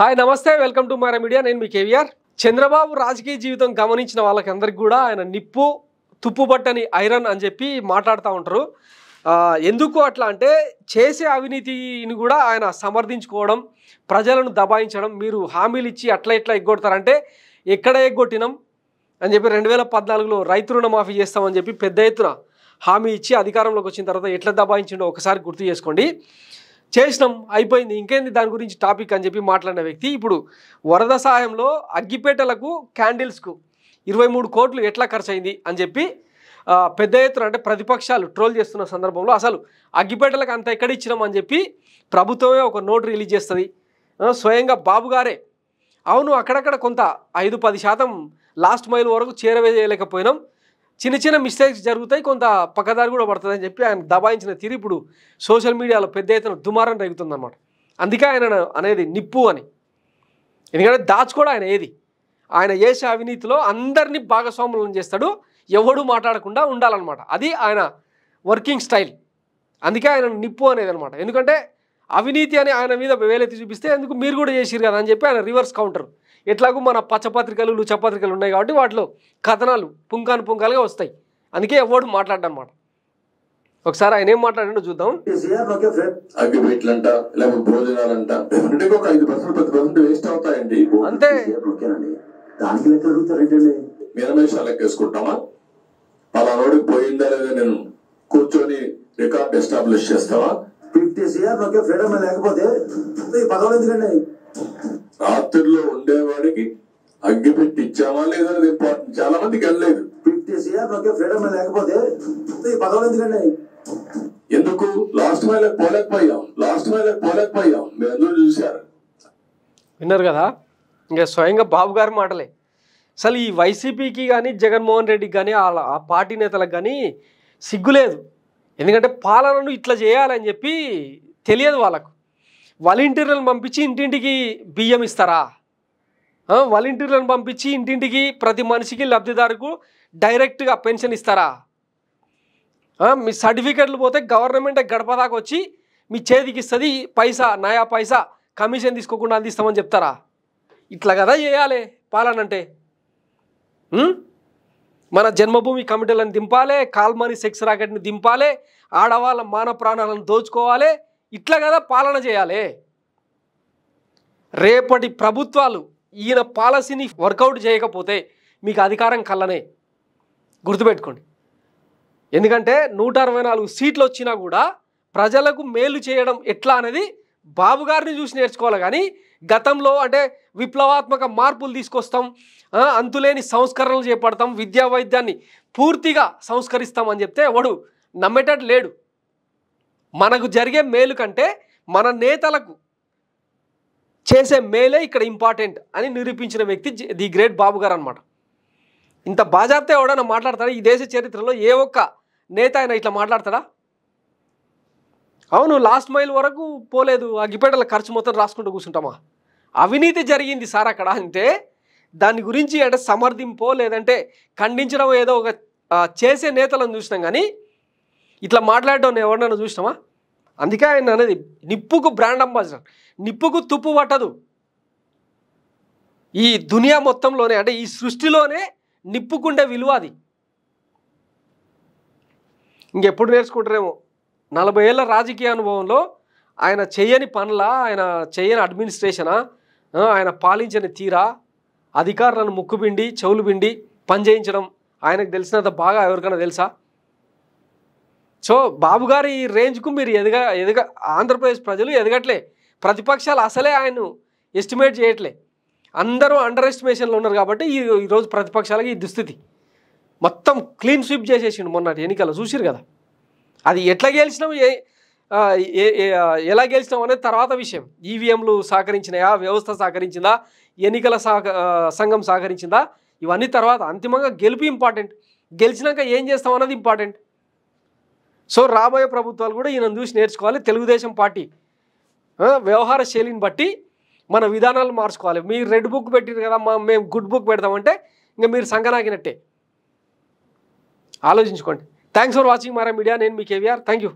hi నమస్తే welcome to my media నేను మీ కేవీఆర్ చంద్రబాబు రాజకీయ జీవితం గమనించిన వాళ్ళకి అందరికి కూడా ఆయన నిప్పు తుప్పుబట్టని ఐరన్ అని చెప్పి మాట్లాడుతూ ఉంటారు ఎందుకు అట్లా అంటే చేసే అవినీతిని కూడా ఆయన సమర్థించుకోవడం ప్రజలను దబాయించడం మీరు హామీలు ఇచ్చి అట్లా ఇట్లా ఎగ్గొడతారంటే ఎక్కడ ఎగ్గొట్టినాం అని చెప్పి రెండు వేల పద్నాలుగులో రైతు రుణమాఫీ చేస్తామని చెప్పి పెద్ద ఎత్తున హామీ ఇచ్చి అధికారంలోకి వచ్చిన తర్వాత ఎట్లా దబాయించిండో ఒకసారి గుర్తు చేసుకోండి చేసినాం అయిపోయింది ఇంకేంది దాని గురించి టాపిక్ అని చెప్పి మాట్లాడిన వ్యక్తి ఇప్పుడు వరద సహాయంలో అగ్గిపేటలకు క్యాండిల్స్కు ఇరవై మూడు కోట్లు ఎట్లా ఖర్చు అయింది అని చెప్పి పెద్ద ఎత్తున అంటే ప్రతిపక్షాలు ట్రోల్ చేస్తున్న సందర్భంలో అసలు అగ్గిపేటలకు అంత ఎక్కడ ఇచ్చినాం అని చెప్పి ప్రభుత్వమే ఒక నోటు రిలీజ్ చేస్తుంది స్వయంగా బాబు గారే అవును అక్కడక్కడ కొంత ఐదు పది శాతం లాస్ట్ మైల్ వరకు చేరవేయలేకపోయినాం చిన్న చిన్న మిస్టేక్స్ జరుగుతాయి కొంత పక్కదారి కూడా అని చెప్పి ఆయన దబాయించిన తీరు ఇప్పుడు సోషల్ మీడియాలో పెద్ద ఎత్తున దుమారం అనమాట అందుకే ఆయన అనేది నిప్పు అని ఎందుకంటే దాచుకోవడం ఆయన ఏది ఆయన చేసే అవినీతిలో అందరినీ భాగస్వాములను చేస్తాడు ఎవడు మాట్లాడకుండా ఉండాలన్నమాట అది ఆయన వర్కింగ్ స్టైల్ అందుకే ఆయన నిప్పు అనేది అనమాట ఎందుకంటే అవినీతి అని ఆయన మీద వేలెత్తి చూపిస్తే ఎందుకు మీరు కూడా చేసిరు కదా అని చెప్పి ఆయన రివర్స్ కౌంటర్ ఎట్లాగూ మన పచ్చపత్రికలు లుచపత్రికలు ఉన్నాయి కాబట్టి వాటిలో కథనాలు పుంకాను పుంకాలుగా వస్తాయి అందుకే ఎవడు అన్నమాట ఒకసారి ఆయన ఏం మాట్లాడండి చూద్దాం లేకపోతే ఒక ఐదు అవుతాయండి అంతే పోయిందా లేదా నేను కూర్చొని రికార్డ్ ఎస్టాబ్లిష్ చేస్తావా ఫిఫ్టీ సీఆర్ ఫ్రీడమ్ లేకపోతే పదవులు ఎందుకండి రాత్రిలో ఉండేవాడికి అగ్గి పెట్టి ఇచ్చామా లేదా ఇంపార్టెంట్ చాలా మందికి వెళ్ళలేదు లేకపోతే ఎందుకు లాస్ట్ మైల్ పోలేకపోయాం లాస్ట్ మైల్ పోలేకపోయాం మీరు అందరూ చూశారు విన్నారు కదా ఇంకా స్వయంగా బాబు గారి మాటలే అసలు ఈ వైసీపీకి కానీ జగన్మోహన్ రెడ్డికి కానీ ఆ పార్టీ నేతలకు కానీ సిగ్గులేదు ఎందుకంటే పాలనను ఇట్లా చేయాలని చెప్పి తెలియదు వాళ్ళకు వాలంటీర్లను పంపించి ఇంటింటికి బియ్యం ఇస్తారా వాలంటీర్లను పంపించి ఇంటింటికి ప్రతి మనిషికి లబ్ధిదారుకు డైరెక్ట్గా పెన్షన్ ఇస్తారా మీ సర్టిఫికెట్లు పోతే గవర్నమెంట్ గడప దాకా వచ్చి మీ చేతికి ఇస్తుంది పైసా నయా పైసా కమిషన్ తీసుకోకుండా అందిస్తామని చెప్తారా ఇట్లా కదా చేయాలి పాలనంటే మన జన్మభూమి కమిటీలను దింపాలి కాల్మని సెక్స్ రాకెట్ని దింపాలి ఆడవాళ్ళ మాన ప్రాణాలను దోచుకోవాలి ఇట్లా కదా పాలన చేయాలి రేపటి ప్రభుత్వాలు ఈయన పాలసీని వర్కౌట్ చేయకపోతే మీకు అధికారం కళ్ళనే గుర్తుపెట్టుకోండి ఎందుకంటే నూట అరవై నాలుగు సీట్లు వచ్చినా కూడా ప్రజలకు మేలు చేయడం ఎట్లా అనేది బాబుగారిని చూసి నేర్చుకోవాలి కానీ గతంలో అంటే విప్లవాత్మక మార్పులు తీసుకొస్తాం అంతులేని సంస్కరణలు చేపడతాం విద్యా వైద్యాన్ని పూర్తిగా సంస్కరిస్తామని చెప్తే వాడు నమ్మేటట్టు లేడు మనకు జరిగే మేలు కంటే మన నేతలకు చేసే మేలే ఇక్కడ ఇంపార్టెంట్ అని నిరూపించిన వ్యక్తి ది గ్రేట్ బాబు గారు అనమాట ఇంత బాజాప్తే ఎవడన్నా మాట్లాడతాడు ఈ దేశ చరిత్రలో ఏ ఒక్క నేత ఆయన ఇట్లా మాట్లాడతాడా అవును లాస్ట్ మైల్ వరకు పోలేదు అగ్గిపేటల ఖర్చు మొత్తం రాసుకుంటూ కూర్చుంటామా అవినీతి జరిగింది సార్ అక్కడ అంటే దాని గురించి అంటే సమర్థింపో లేదంటే ఖండించడం ఏదో ఒక చేసే నేతలను చూసినాం కానీ ఇట్లా మాట్లాడటం ఎవరినైనా చూసినామా అందుకే ఆయన అనేది నిప్పుకు బ్రాండ్ అంబాసిడర్ నిప్పుకు తుప్పు పట్టదు ఈ దునియా మొత్తంలోనే అంటే ఈ సృష్టిలోనే నిప్పుకుండే విలువ అది ఇంకెప్పుడు నేర్చుకుంటారేమో నలభై ఏళ్ళ రాజకీయ అనుభవంలో ఆయన చేయని పనుల ఆయన చేయని అడ్మినిస్ట్రేషనా ఆయన పాలించని తీరా అధికారులను ముక్కుబిండి చెవులు పిండి పనిచేయించడం ఆయనకు తెలిసినంత బాగా ఎవరికైనా తెలుసా సో బాబు గారి రేంజ్కు మీరు ఎదగ ఎదగ ఆంధ్రప్రదేశ్ ప్రజలు ఎదగట్లే ప్రతిపక్షాలు అసలే ఆయన ఎస్టిమేట్ చేయట్లే అందరూ అండర్ ఎస్టిమేషన్లో ఉన్నారు కాబట్టి ఈ ఈరోజు ప్రతిపక్షాలకి ఈ దుస్థితి మొత్తం క్లీన్ స్వీప్ చేసేసిండు మొన్నటి ఎన్నికలు చూసిరు కదా అది ఎట్లా గెలిచినాం ఏ ఎలా గెలిచినాం అనేది తర్వాత విషయం ఈవీఎంలు సహకరించినాయా వ్యవస్థ సహకరించిందా ఎన్నికల సహక సంఘం సహకరించిందా ఇవన్నీ తర్వాత అంతిమంగా గెలుపు ఇంపార్టెంట్ గెలిచినాక ఏం చేస్తాం అన్నది ఇంపార్టెంట్ సో రాబోయే ప్రభుత్వాలు కూడా ఈయన చూసి నేర్చుకోవాలి తెలుగుదేశం పార్టీ వ్యవహార శైలిని బట్టి మన విధానాలు మార్చుకోవాలి మీరు రెడ్ బుక్ పెట్టారు కదా మా మేము గుడ్ బుక్ పెడతామంటే ఇంకా మీరు సంగనాగినట్టే ఆలోచించుకోండి థ్యాంక్స్ ఫర్ వాచింగ్ మారా మీడియా నేను మీ కేవీఆర్ థ్యాంక్ యూ